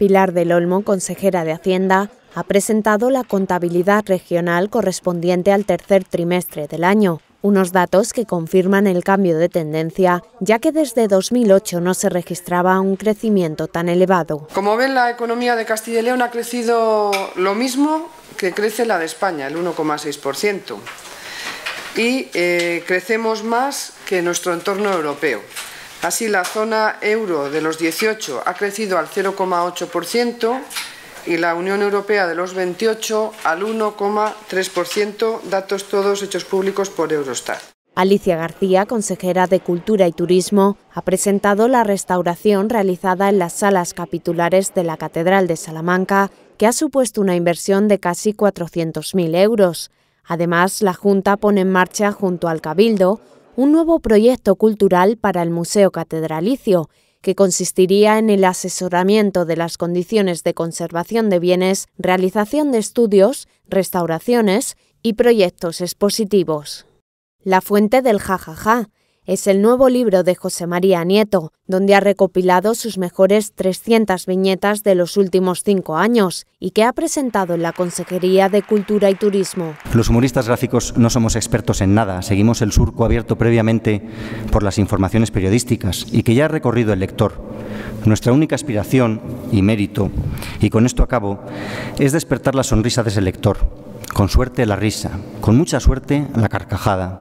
Pilar del Olmo, consejera de Hacienda, ha presentado la contabilidad regional correspondiente al tercer trimestre del año, unos datos que confirman el cambio de tendencia, ya que desde 2008 no se registraba un crecimiento tan elevado. Como ven, la economía de Castilla y León ha crecido lo mismo que crece la de España, el 1,6%, y eh, crecemos más que nuestro entorno europeo. Así, la zona euro de los 18 ha crecido al 0,8% y la Unión Europea de los 28 al 1,3%, datos todos hechos públicos por Eurostat. Alicia García, consejera de Cultura y Turismo, ha presentado la restauración realizada en las salas capitulares de la Catedral de Salamanca, que ha supuesto una inversión de casi 400.000 euros. Además, la Junta pone en marcha, junto al Cabildo, un nuevo proyecto cultural para el Museo Catedralicio, que consistiría en el asesoramiento de las condiciones de conservación de bienes, realización de estudios, restauraciones y proyectos expositivos. La fuente del jajaja, es el nuevo libro de José María Nieto, donde ha recopilado sus mejores 300 viñetas de los últimos cinco años y que ha presentado en la Consejería de Cultura y Turismo. Los humoristas gráficos no somos expertos en nada, seguimos el surco abierto previamente por las informaciones periodísticas y que ya ha recorrido el lector. Nuestra única aspiración y mérito, y con esto acabo, es despertar la sonrisa de ese lector. Con suerte la risa, con mucha suerte la carcajada.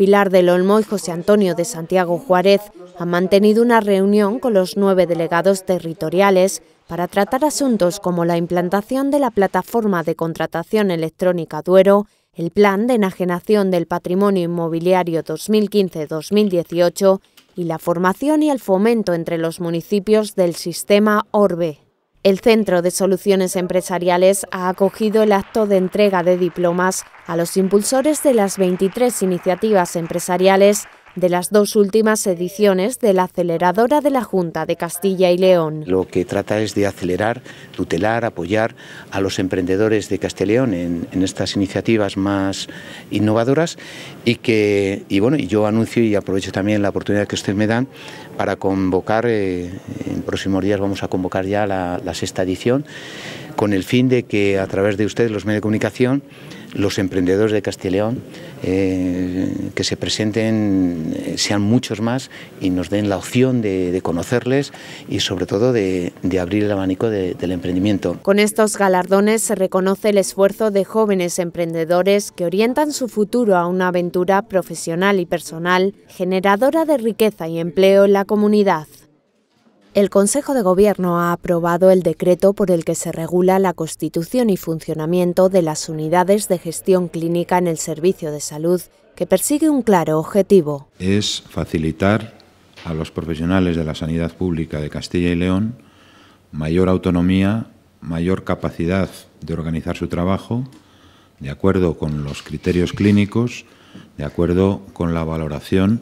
Pilar del Olmo y José Antonio de Santiago Juárez han mantenido una reunión con los nueve delegados territoriales para tratar asuntos como la implantación de la plataforma de contratación electrónica Duero, el plan de enajenación del patrimonio inmobiliario 2015-2018 y la formación y el fomento entre los municipios del sistema ORBE. El Centro de Soluciones Empresariales ha acogido el acto de entrega de diplomas a los impulsores de las 23 iniciativas empresariales de las dos últimas ediciones de la aceleradora de la Junta de Castilla y León. Lo que trata es de acelerar, tutelar, apoyar a los emprendedores de Castilla y León en, estas iniciativas más innovadoras y que, y bueno, yo anuncio y aprovecho también la oportunidad que ustedes me dan para convocar, eh, en próximos días vamos a convocar ya la, la sexta edición, con el fin de que a través de ustedes los medios de comunicación los emprendedores de Castileón eh, que se presenten, eh, sean muchos más y nos den la opción de, conocerles y sobre todo de, abrir el abanico del emprendimiento. Con estos galardones se reconoce el esfuerzo de jóvenes emprendedores que orientan su futuro a una aventura profesional y personal generadora de riqueza y empleo en la comunidad. El Consejo de Gobierno ha aprobado el decreto por el que se regula la constitución y funcionamiento de las unidades de gestión clínica en el servicio de salud, que persigue un claro objetivo. Es facilitar a los profesionales de la sanidad pública de Castilla y León mayor autonomía, mayor capacidad de organizar su trabajo, de acuerdo con los criterios clínicos, de acuerdo con la valoración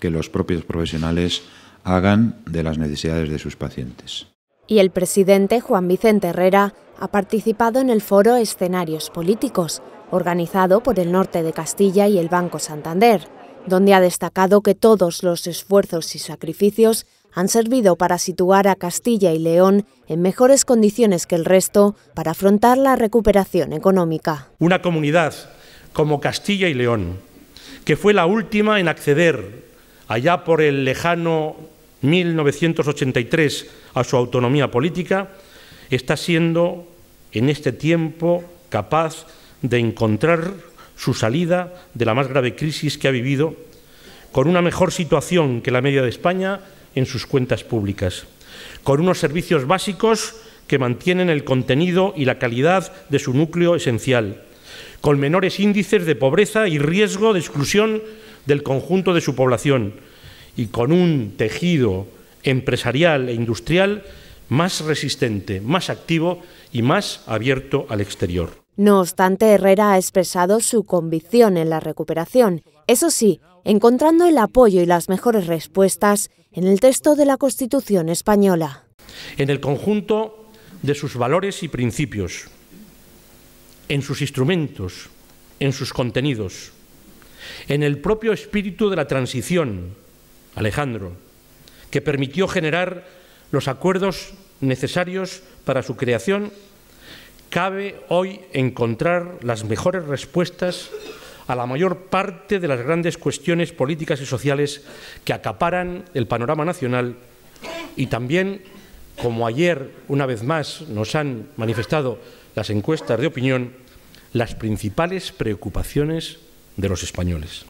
que los propios profesionales hagan de las necesidades de sus pacientes. Y el presidente Juan Vicente Herrera ha participado en el foro Escenarios Políticos, organizado por el norte de Castilla y el Banco Santander, donde ha destacado que todos los esfuerzos y sacrificios han servido para situar a Castilla y León en mejores condiciones que el resto para afrontar la recuperación económica. Una comunidad como Castilla y León, que fue la última en acceder allá por el lejano 1983 a su autonomía política, está siendo en este tiempo capaz de encontrar su salida de la más grave crisis que ha vivido con una mejor situación que la media de España en sus cuentas públicas, con unos servicios básicos que mantienen el contenido y la calidad de su núcleo esencial, con menores índices de pobreza y riesgo de exclusión del conjunto de su población, y con un tejido empresarial e industrial más resistente, más activo y más abierto al exterior. No obstante, Herrera ha expresado su convicción en la recuperación, eso sí, encontrando el apoyo y las mejores respuestas en el texto de la Constitución española. En el conjunto de sus valores y principios, en sus instrumentos, en sus contenidos, en el propio espíritu de la transición, Alejandro, que permitió generar los acuerdos necesarios para su creación, cabe hoy encontrar las mejores respuestas a la mayor parte de las grandes cuestiones políticas y sociales que acaparan el panorama nacional y también, como ayer una vez más nos han manifestado las encuestas de opinión, las principales preocupaciones de los españoles.